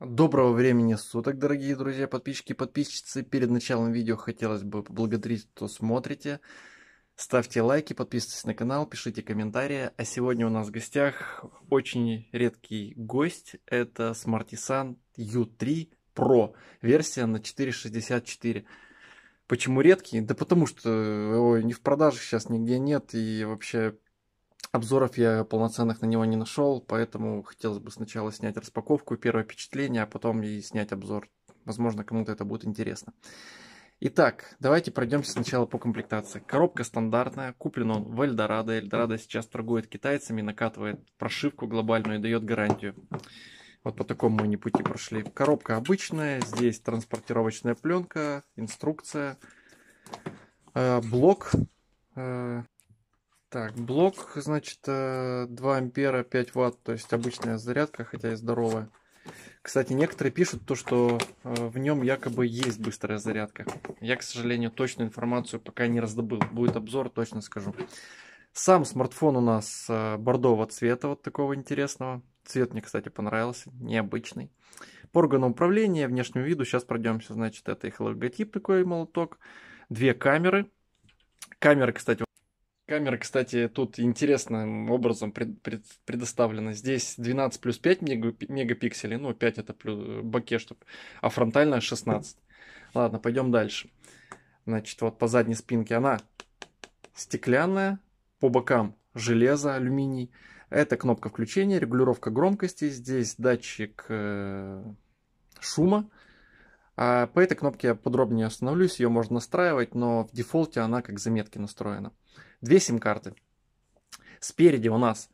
Доброго времени суток, дорогие друзья, подписчики и подписчицы. Перед началом видео хотелось бы поблагодарить, кто смотрите. Ставьте лайки, подписывайтесь на канал, пишите комментарии. А сегодня у нас в гостях очень редкий гость. Это Smartisan U3 Pro, версия на 464. Почему редкий? Да потому что его не в продаже сейчас нигде нет и вообще Обзоров я полноценных на него не нашел, поэтому хотелось бы сначала снять распаковку, первое впечатление, а потом и снять обзор. Возможно, кому-то это будет интересно. Итак, давайте пройдемся сначала по комплектации. Коробка стандартная, куплен он в Эльдорадо. Эльдорадо сейчас торгует китайцами, накатывает прошивку глобальную и дает гарантию. Вот по такому мы не пути прошли. Коробка обычная, здесь транспортировочная пленка, инструкция, э, блок э, так, блок, значит, 2 э, ампера, 5 ватт, то есть обычная зарядка, хотя и здоровая. Кстати, некоторые пишут то, что э, в нем якобы есть быстрая зарядка. Я, к сожалению, точную информацию пока не раздобыл. Будет обзор, точно скажу. Сам смартфон у нас э, бордового цвета, вот такого интересного. Цвет мне, кстати, понравился, необычный. По органу управления, внешнему виду, сейчас пройдемся, значит, это их логотип такой, молоток. Две камеры. Камеры, кстати, Камера, кстати, тут интересным образом пред, пред, предоставлена. Здесь 12 плюс 5 мегапикселей, ну 5 это плюс, боке, чтобы, а фронтальная 16. Ладно, пойдем дальше. Значит, вот по задней спинке она стеклянная, по бокам железо, алюминий. Это кнопка включения, регулировка громкости. Здесь датчик э, шума. А по этой кнопке я подробнее остановлюсь, ее можно настраивать, но в дефолте она как заметки настроена. Две сим-карты. Спереди у нас,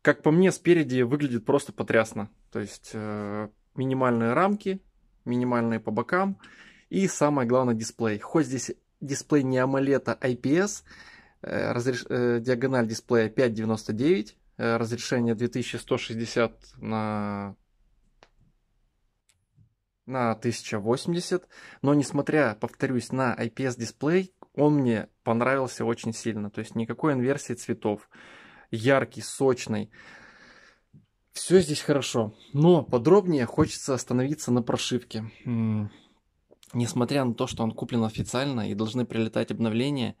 как по мне, спереди выглядит просто потрясно. То есть э, минимальные рамки, минимальные по бокам и самое главное дисплей. Хоть здесь дисплей не AMOLED, а IPS, э, разреш... э, диагональ дисплея 5.99, э, разрешение 2160 на на 1080, но несмотря, повторюсь, на IPS-дисплей, он мне понравился очень сильно. То есть никакой инверсии цветов. Яркий, сочный. Все здесь хорошо, но подробнее хочется остановиться на прошивке. Несмотря на то, что он куплен официально и должны прилетать обновления,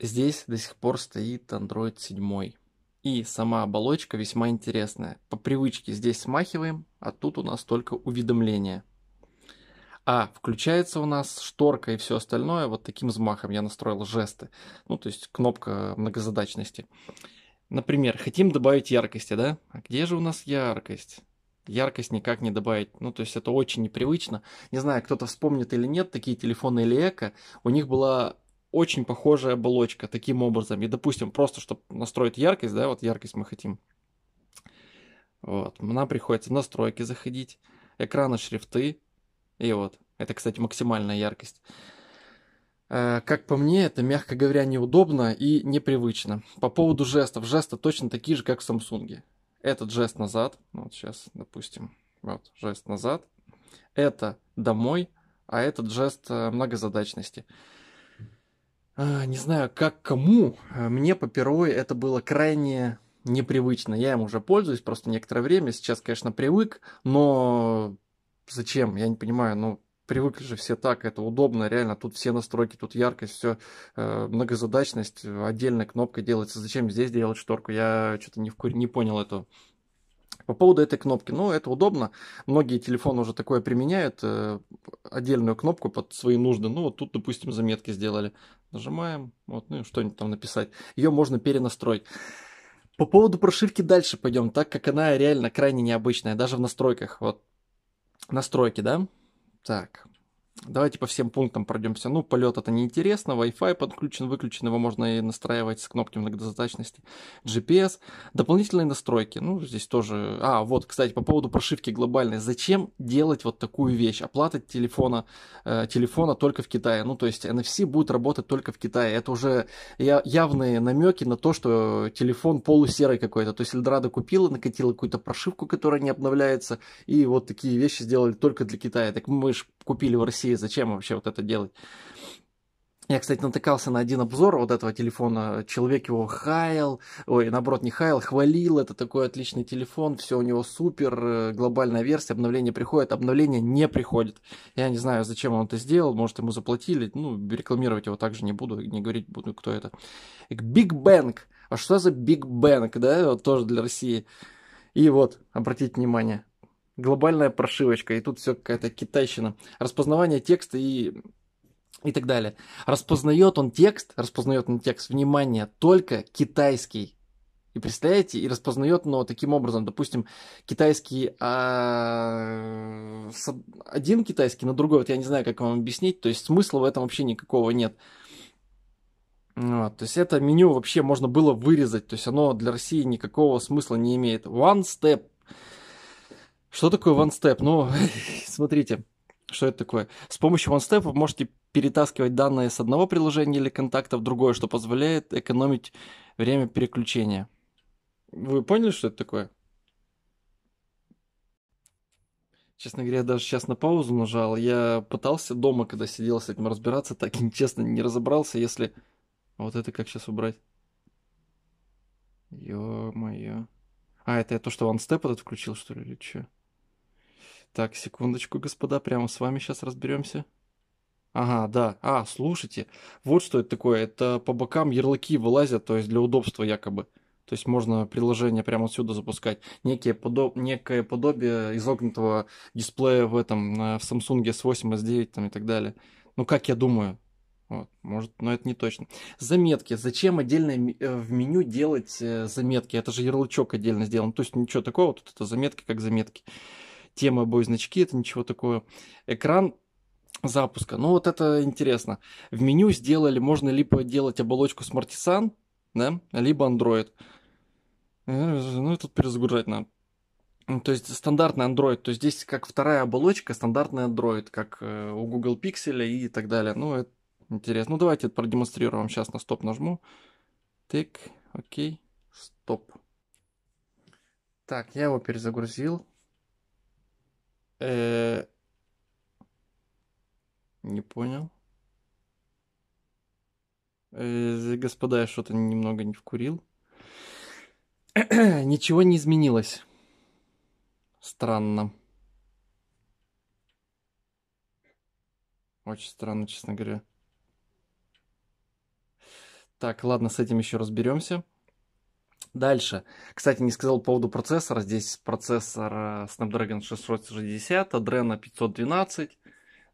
здесь до сих пор стоит Android 7. И сама оболочка весьма интересная. По привычке здесь смахиваем, а тут у нас только уведомления А, включается у нас шторка и все остальное вот таким взмахом. Я настроил жесты. Ну, то есть кнопка многозадачности. Например, хотим добавить яркости, да? А где же у нас яркость? яркость никак не добавить. Ну, то есть это очень непривычно. Не знаю, кто-то вспомнит или нет, такие телефоны или эко, у них была очень похожая оболочка таким образом. И, допустим, просто чтобы настроить яркость, да, вот яркость мы хотим. Вот, нам приходится в настройки заходить, экраны, шрифты, и вот, это, кстати, максимальная яркость. Э, как по мне, это, мягко говоря, неудобно и непривычно. По поводу жестов. Жесты точно такие же, как в Samsung. Этот жест назад. Ну, вот сейчас, допустим. Вот, жест назад. Это домой, а этот жест э, многозадачности. А, не знаю, как кому, а, мне по первой это было крайне непривычно. Я им уже пользуюсь просто некоторое время. Сейчас, конечно, привык, но зачем? Я не понимаю. Ну, привыкли же все так, это удобно, реально, тут все настройки, тут яркость, все, э, многозадачность, отдельная кнопка делается, зачем здесь делать шторку, я что-то не, вкур... не понял этого. По поводу этой кнопки, ну, это удобно, многие телефоны уже такое применяют, э, отдельную кнопку под свои нужды, ну, вот тут, допустим, заметки сделали, Нажимаем, вот, ну и что-нибудь там написать. Ее можно перенастроить. По поводу прошивки дальше пойдем, так как она реально крайне необычная, даже в настройках. Вот настройки, да? Так, Давайте по всем пунктам пройдемся. Ну, полет это неинтересно, Wi-Fi подключен, выключен, его можно и настраивать с кнопки многозадачности. GPS, дополнительные настройки, ну, здесь тоже... А, вот, кстати, по поводу прошивки глобальной. Зачем делать вот такую вещь? Оплата телефона, э, телефона только в Китае. Ну, то есть NFC будет работать только в Китае. Это уже я, явные намеки на то, что телефон полусерый какой-то. То есть Эльдорадо купила, накатила какую-то прошивку, которая не обновляется, и вот такие вещи сделали только для Китая. Так мы же купили в России России, зачем вообще вот это делать? Я, кстати, натыкался на один обзор вот этого телефона. Человек его хаял, ой, наоборот, не хаял, хвалил. Это такой отличный телефон, все у него супер, э, глобальная версия, обновление приходит, обновление не приходит. Я не знаю, зачем он это сделал, может, ему заплатили. Ну, рекламировать его также не буду, не говорить буду, кто это. Биг Бэнк. А что за Биг Бэнк, да, вот тоже для России. И вот, обратите внимание, глобальная прошивочка, и тут все какая-то китайщина. Распознавание текста и и так далее. Распознает он текст, распознает он текст, внимание, только китайский. И представляете, и распознает, но таким образом, допустим, китайский, а... один китайский на другой, вот я не знаю, как вам объяснить, то есть смысла в этом вообще никакого нет. Вот, то есть это меню вообще можно было вырезать, то есть оно для России никакого смысла не имеет. One step что такое One Step? Ну, смотрите, что это такое? С помощью One Step вы можете перетаскивать данные с одного приложения или контакта в другое, что позволяет экономить время переключения. Вы поняли, что это такое? Честно говоря, я даже сейчас на паузу нажал. Я пытался дома, когда сидел с этим разбираться, так и честно не разобрался, если... Вот это как сейчас убрать? Ё-моё. А, это я то, что OneStep этот включил, что ли, или чё? Так, секундочку, господа, прямо с вами сейчас разберемся. Ага, да. А, слушайте, вот что это такое. Это по бокам ярлыки вылазят, то есть для удобства якобы. То есть можно приложение прямо отсюда запускать. Некие подоб... Некое подобие изогнутого дисплея в этом, в Samsung S8, S9 там, и так далее. Ну, как я думаю. Вот, может, но это не точно. Заметки. Зачем отдельно э, в меню делать э, заметки? Это же ярлычок отдельно сделан. То есть ничего такого, тут это заметки как заметки тема бой-значки, это ничего такого Экран запуска. Ну вот это интересно. В меню сделали, можно либо делать оболочку смартисан да, либо Android. Э, ну и тут перезагружать надо. Ну, то есть стандартный Android, то есть здесь как вторая оболочка, стандартный Android, как э, у Google Pixel и так далее. Ну, это интересно. Ну, давайте продемонстрирую вам Сейчас на стоп нажму. Так, окей, стоп. Так, я его перезагрузил. Э -э не понял. Э господа, я что-то немного не вкурил. Ничего не изменилось. Странно. Очень странно, честно говоря. Так, ладно, с этим еще разберемся. Дальше. Кстати, не сказал по поводу процессора. Здесь процессор э, Snapdragon 660, Adreno 512.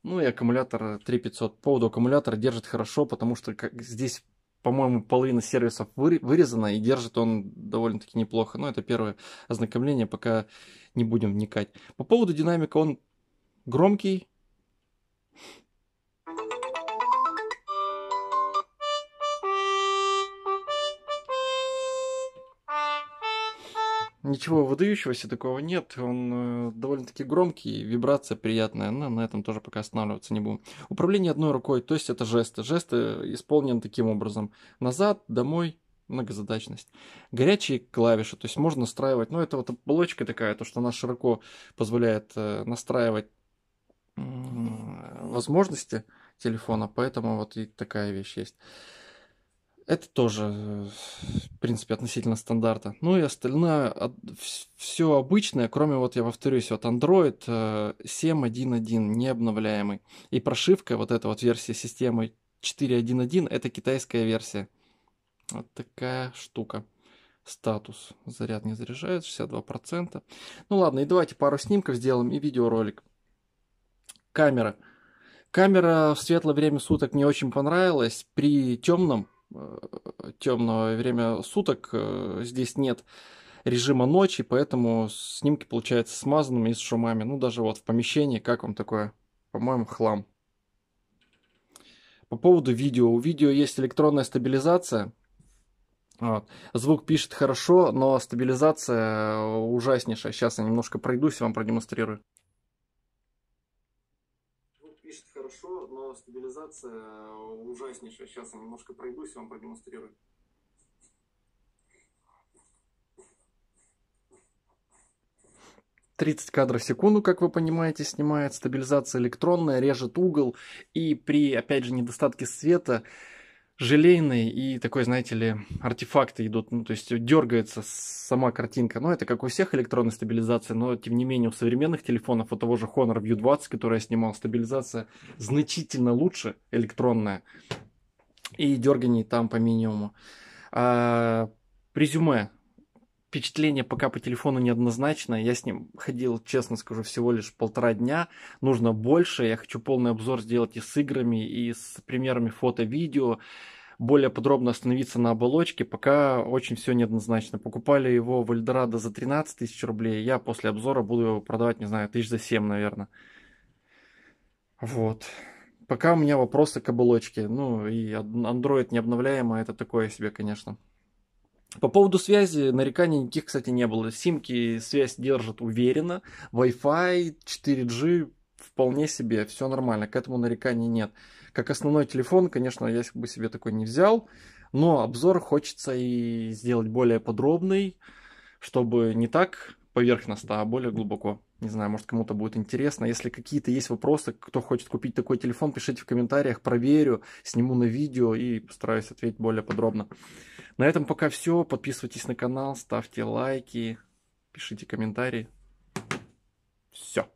Ну и аккумулятор 3500. Э, по поводу аккумулятора держит хорошо, потому что как здесь, по-моему, половина сервисов вырезана и держит он довольно-таки неплохо. Но это первое ознакомление, пока не будем вникать. По поводу динамика, он громкий, Ничего выдающегося такого нет, он э, довольно-таки громкий, вибрация приятная, но на этом тоже пока останавливаться не будем. Управление одной рукой, то есть это жесты. Жесты исполнены таким образом. Назад, домой, многозадачность. Горячие клавиши, то есть можно настраивать, ну это вот оболочка такая, то что она широко позволяет э, настраивать э, возможности телефона, поэтому вот и такая вещь есть. Это тоже, в принципе, относительно стандарта. Ну и остальное, все обычное, кроме, вот я повторюсь, вот Android 7.1.1, э, необновляемый. И прошивка, вот эта вот версия системы 4.1.1, это китайская версия. Вот такая штука. Статус. Заряд не заряжает, 62%. Ну ладно, и давайте пару снимков сделаем и видеоролик. Камера. Камера в светлое время суток мне очень понравилась. При темном Э, темного время суток, э, здесь нет режима ночи, поэтому снимки получаются смазанными и с шумами. Ну, даже вот в помещении, как вам такое? По-моему, хлам. По поводу видео. У видео есть электронная стабилизация. Вот. Звук пишет хорошо, но стабилизация э, ужаснейшая. Сейчас я немножко пройдусь и вам продемонстрирую пишет хорошо, но стабилизация э, ужаснейшая. Сейчас я немножко пройдусь и вам продемонстрирую. Тридцать кадров в секунду, как вы понимаете, снимает стабилизация электронная, режет угол и при, опять же, недостатке света желейный и такой, знаете ли, артефакты идут, ну, то есть дергается сама картинка. Ну, это как у всех электронной стабилизации, но, тем не менее, у современных телефонов, у того же Honor View 20, который я снимал, стабилизация значительно лучше электронная, и дерганий там по минимуму. А, резюме впечатление пока по телефону неоднозначное. Я с ним ходил, честно скажу, всего лишь полтора дня. Нужно больше. Я хочу полный обзор сделать и с играми, и с примерами фото, видео. Более подробно остановиться на оболочке. Пока очень все неоднозначно. Покупали его в Эльдорадо за 13 тысяч рублей. Я после обзора буду его продавать, не знаю, тысяч за 7, наверное. Вот. Пока у меня вопросы к оболочке. Ну и Android необновляемо, это такое себе, конечно. По поводу связи нареканий никаких, кстати, не было. Симки связь держат уверенно. Wi-Fi, 4G, вполне себе, все нормально, к этому нареканий нет. Как основной телефон, конечно, я бы себе такой не взял, но обзор хочется и сделать более подробный, чтобы не так поверхностно, а более глубоко. Не знаю, может, кому-то будет интересно. Если какие-то есть вопросы, кто хочет купить такой телефон, пишите в комментариях, проверю, сниму на видео и постараюсь ответить более подробно. На этом пока все. Подписывайтесь на канал, ставьте лайки, пишите комментарии. Все.